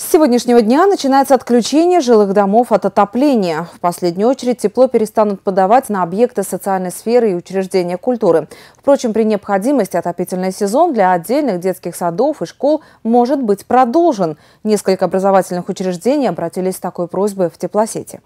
С сегодняшнего дня начинается отключение жилых домов от отопления. В последнюю очередь тепло перестанут подавать на объекты социальной сферы и учреждения культуры. Впрочем, при необходимости отопительный сезон для отдельных детских садов и школ может быть продолжен. Несколько образовательных учреждений обратились с такой просьбой в теплосети.